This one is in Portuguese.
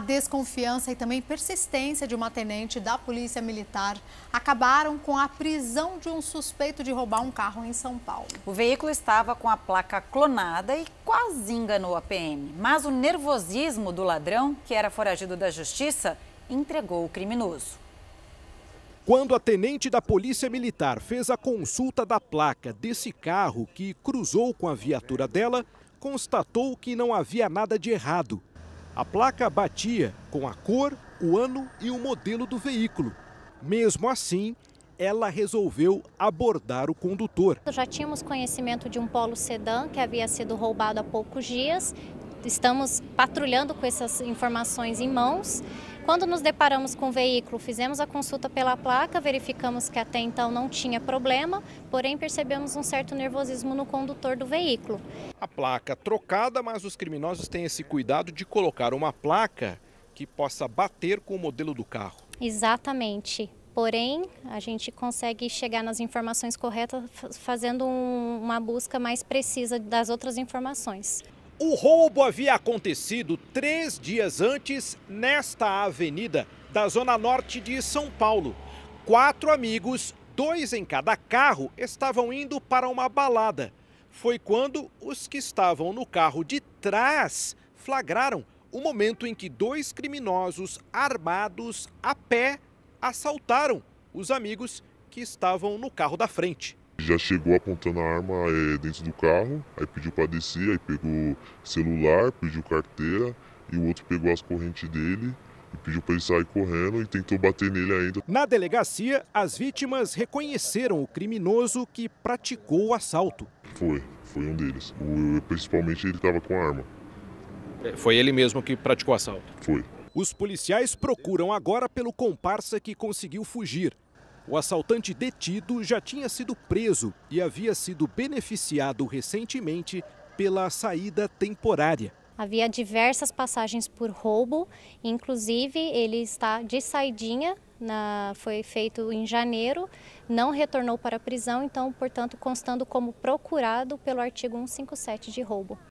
A desconfiança e também persistência de uma tenente da Polícia Militar acabaram com a prisão de um suspeito de roubar um carro em São Paulo. O veículo estava com a placa clonada e quase enganou a PM. Mas o nervosismo do ladrão, que era foragido da justiça, entregou o criminoso. Quando a tenente da Polícia Militar fez a consulta da placa desse carro que cruzou com a viatura dela, constatou que não havia nada de errado. A placa batia com a cor, o ano e o modelo do veículo. Mesmo assim, ela resolveu abordar o condutor. Já tínhamos conhecimento de um polo sedã que havia sido roubado há poucos dias estamos patrulhando com essas informações em mãos. Quando nos deparamos com o veículo, fizemos a consulta pela placa, verificamos que até então não tinha problema, porém percebemos um certo nervosismo no condutor do veículo. A placa trocada, mas os criminosos têm esse cuidado de colocar uma placa que possa bater com o modelo do carro. Exatamente. Porém, a gente consegue chegar nas informações corretas fazendo um, uma busca mais precisa das outras informações. O roubo havia acontecido três dias antes nesta avenida da zona norte de São Paulo. Quatro amigos, dois em cada carro, estavam indo para uma balada. Foi quando os que estavam no carro de trás flagraram o momento em que dois criminosos armados a pé assaltaram os amigos que estavam no carro da frente já chegou apontando a arma é, dentro do carro, aí pediu para descer, aí pegou celular, pediu carteira e o outro pegou as correntes dele e pediu para ele sair correndo e tentou bater nele ainda. Na delegacia, as vítimas reconheceram o criminoso que praticou o assalto. Foi, foi um deles. O, principalmente ele estava com a arma. É, foi ele mesmo que praticou o assalto? Foi. Os policiais procuram agora pelo comparsa que conseguiu fugir. O assaltante detido já tinha sido preso e havia sido beneficiado recentemente pela saída temporária. Havia diversas passagens por roubo, inclusive ele está de saidinha, na, foi feito em janeiro, não retornou para a prisão, então, portanto, constando como procurado pelo artigo 157 de roubo.